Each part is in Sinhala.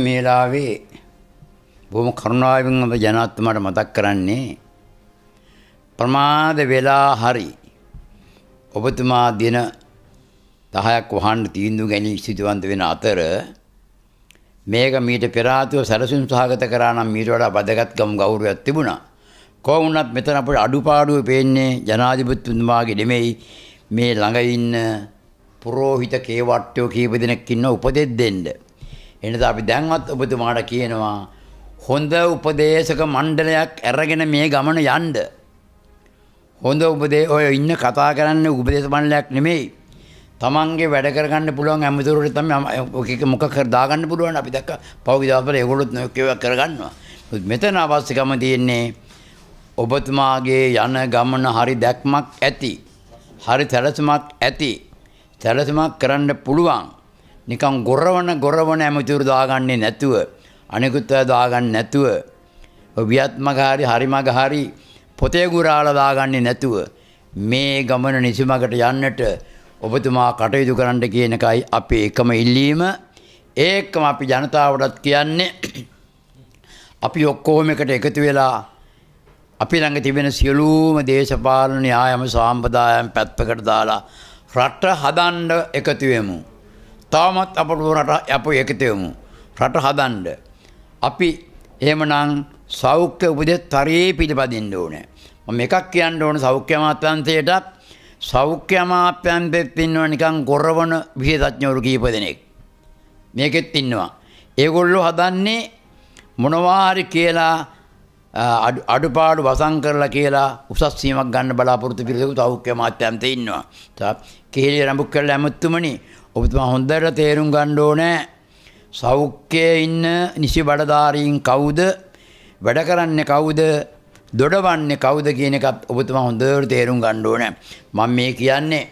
මේලාවේ බොහොම කරුණාවෙන් අප ජනාත්මට මතක් කරන්නේ ප්‍රමාද වෙලා හරි ඔබතුමා දින 10ක් වහන්න තීන්දුව ගැනීම සිදුවන්ත වෙන අතර මේක මීට පෙර ආතුව සැලසුම් සහගත කරා නම් මීට වඩා බදගත්කම් ගෞරවයක් තිබුණා. කොහොමුණත් මෙතන අපිට අඩුපාඩුව පේන්නේ ජනාධිපතිතුමාගේ නෙමෙයි මේ ළඟ ඉන්න පුරෝහිත කේවට්ටෝ කීප දෙනෙක් ඉන්න උපදෙස් දෙන්නේ. එනිසා අපි දැන්වත් ඔබතුමාට කියනවා හොඳ උපදේශක මණ්ඩලයක් ඇරගෙන මේ ගමන යන්න. හොඳ උපදේ ඔය ඉන්න කතා කරන්න උපදේශ මණ්ඩලයක් නෙමෙයි. තමන්ගේ වැඩ කරගන්න පුළුවන් ඇමතුරට තමයි ඔකක මොකක් කර දාගන්න පුළුවන් අපි දැක්ක පෞද්ගලික දවස්වල ඒගොල්ලොත් නොකියව කරගන්නවා. මෙතන අවශ්‍යකම තියෙන්නේ ඔබතුමාගේ යන ගමන හරි දැක්මක් ඇති. හරි සැලසුමක් ඇති. සැලසුමක් කරන්න පුළුවන්. නිකං ගොරවන ගොරවන ඇමතිවරු දාගන්නේ නැතුව අනෙකුත් අය දාගන්න නැතුව ව්‍යත්මකාරි හරිමගහරි පොතේ ගුරාල දාගන්නේ නැතුව මේ ගමන නිසිමකට යන්නට ඔබතුමා කටයුතු කරන්න කියන එකයි අපේ එකම ඉල්ලීම ඒකම අපි ජනතාවටත් කියන්නේ අපි ඔක්කොහොම එකට එකතු වෙලා අපි ළඟ තිබෙන සියලූම දේශපාලන යායම සාම්පදායම් පැත්පකට දාලා රට හදන්ඩ එකතුවෙමු. තවමත් අපට රට අප එකතයමු. රට හදන්ඩ. අපි එහෙමනං සෞඛ්‍ය උපදෙස් තරයේ පිළිපදින්න ඕනෑ. මම එකක් කියන්න ඕන සෞඛ්‍ය මාත්‍යන්තයටත් සෞඛ්‍ය මාත්‍යන්තෙත් ඉන්නවා නිකන් ගොරවන විශේෂඥවරු කීප දෙනෙක්. මේකෙත් ඉන්නවා. ඒගොල්ලෝ හදන්නේ මොනවාහරි කියලා අඩුපාඩු වසං කරලා කියලා උසස් සීමක් ගන්න බලාපොරොත්තු පිළිසෙකු සෞඛ්‍ය මාත්‍යන්තේ ඉන්නවා. කෙහෙලිය රඹුක් කරලා ඇමතුමනි ඔබතුමා හොඳට තේරුම් ගන්න ඕනේ සෞඛ්‍යයේ ඉන්න නිසි බඩදාරීන් කවුද වැඩ කරන්නේ කවුද දොඩවන්නේ කවුද කියන එකත් ඔබතුමා හොඳට තේරුම් ගන්න ඕනේ මම මේ කියන්නේ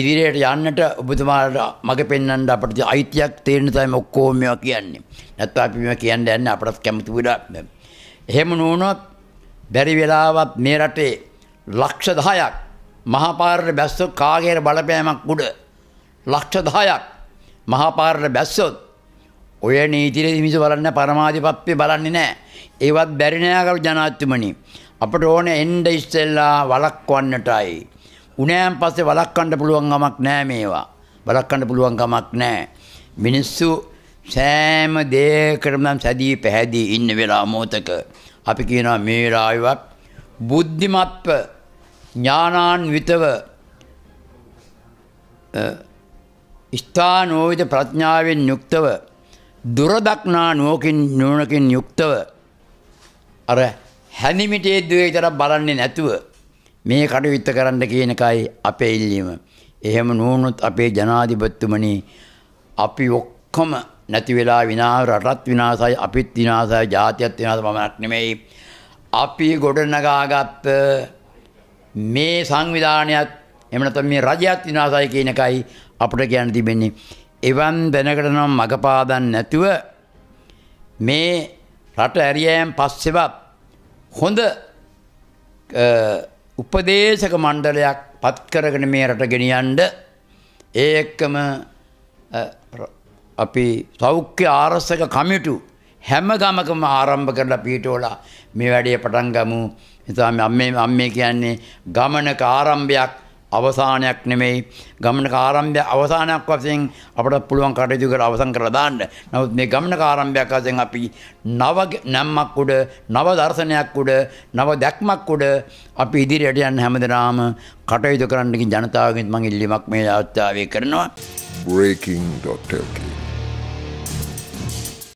ඉදිරියට යන්නට ඔබතුමාට මග පෙන්වන්න අපිට අයිතියක් තේරෙන තමයි ඔක්කොම මේවා කියන්නේ නැත්නම් අපි මේවා කියන්න යන්නේ අපට කැමති විදිහට එහෙම නොවුනොත් බැරි වෙලාවත් මේ රටේ ලක්ෂ 10ක් මහපාරට බැස්ස කාගේර බලපෑමක් උඩ ලක්ෂ 10ක් මහපාරට බැස්සොත් ඔය නීතිර මිසු බලන්න පරමාධිපත්්‍ය බලන්නේ නෑ. ඒවත් බැරිනයාකරු ජනාත්තුමනි. අපට ඕන එන්ඩ ඉස්සෙල්ලා වලක්වන්නටයි. උනෑම් පස්සේ වලක්කණ්ඩ පුළුවන් ගමක් නෑ මේවා. වලක්කණ්ඩ පුළුවන් ගමක් නෑ. මිනිස්සු සෑම දේකරනම් සැදී පැහැදී ඉන්න වෙලා මෝතක. අපි කියනවා මේරායවත් බුද්ධිමත්ව ඥානාන්විතව ස්ථානෝවිත ප්‍රඥාවෙන් යුක්තව දුරදක්නා නෝකින් නෝනකින් යුක්තව අර හැනිමිටේ දවේතර බලන්නේ නැතුව මේ කටයුත්ත කරන්න කියනකයි අපේ ඉල්ලීම. එහෙම නූනුත් අපේ ජනාධිපත්තුමනි අපි ඔක්කොම නැති වෙලා විනා රටත් විනාසයි අපිත් විනාසයි ජාතියත් විනාස පමණක් නෙමෙයි. අපි ගොඩනගාගත්ත මේ සංවිධානයත් එමනත මේ රජයත් විනාසයි කියනකයි අපට ගැන තිබෙන්නේ. එවන් දැනකටනම් මඟපාදන් නැතුව මේ රට ඇරියෑම් පස්සෙවත් හොඳ උපදේශක මණ්ඩලයක් පත්කරගෙන මේ රට ගෙනියන්ඩ ඒ එක්කම අපි සෞඛ්‍ය ආරස්සක කමිටු හැම ගමකම ආරම්භ කරලා පීටෝලා මේ වැඩේ පටන් ගමු එතම අම්මේ අම්මේ කියන්නේ ගමනක ආරම්භයක් අවසානයක් නෙමෙයි ගමන ආරම්භය අවසානයක් වශයෙන් අපට පුළුවන් කටයුතු කර අවසන් කරලා දාන්න. නමුත් මේ ගමන ආරම්භයක් වශයෙන් අපි නව නැම්මක් උඩ, නව දර්ශනයක් උඩ, නව දැක්මක් උඩ අපි ඉදිරියට යන හැමදෙනාම කටයුතු කරන්න ජනතාවගෙන් මම ඉල්ලීමක් මේ අවස්ථාවේ කරනවා. breaking.lk